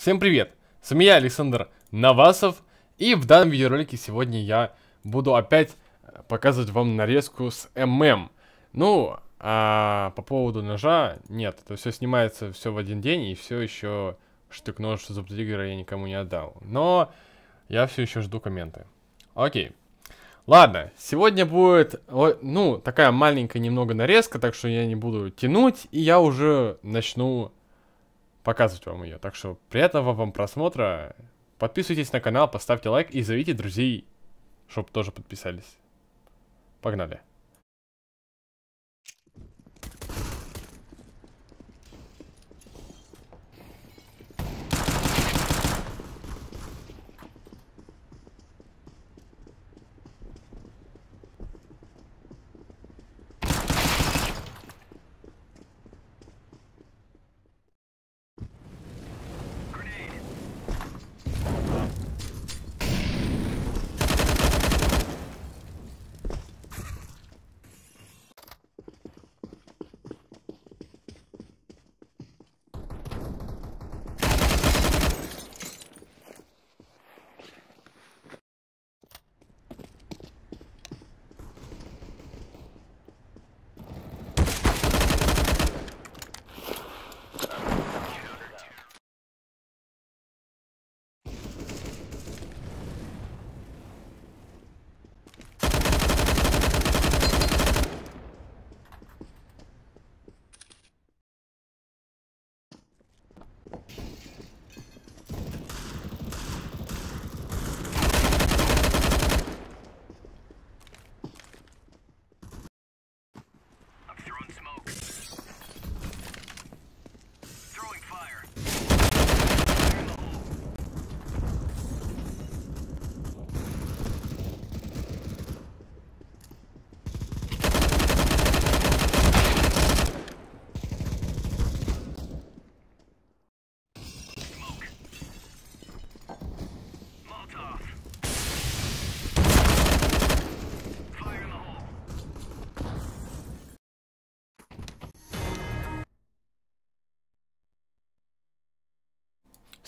Всем привет! С вами я, Александр Навасов, и в данном видеоролике сегодня я буду опять э, показывать вам нарезку с ММ. Ну, а по поводу ножа, нет, это все снимается все в один день, и все еще штык-нож зубтриггера я никому не отдал. Но я все еще жду комменты. Окей. Ладно, сегодня будет, ну, такая маленькая немного нарезка, так что я не буду тянуть, и я уже начну показывать вам ее. Так что приятного вам просмотра. Подписывайтесь на канал, поставьте лайк и зовите друзей, чтобы тоже подписались. Погнали.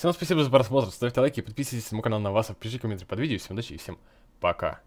Всем спасибо за просмотр, ставьте лайки, подписывайтесь на мой канал на вас, пишите комментарии под видео. Всем удачи и всем пока.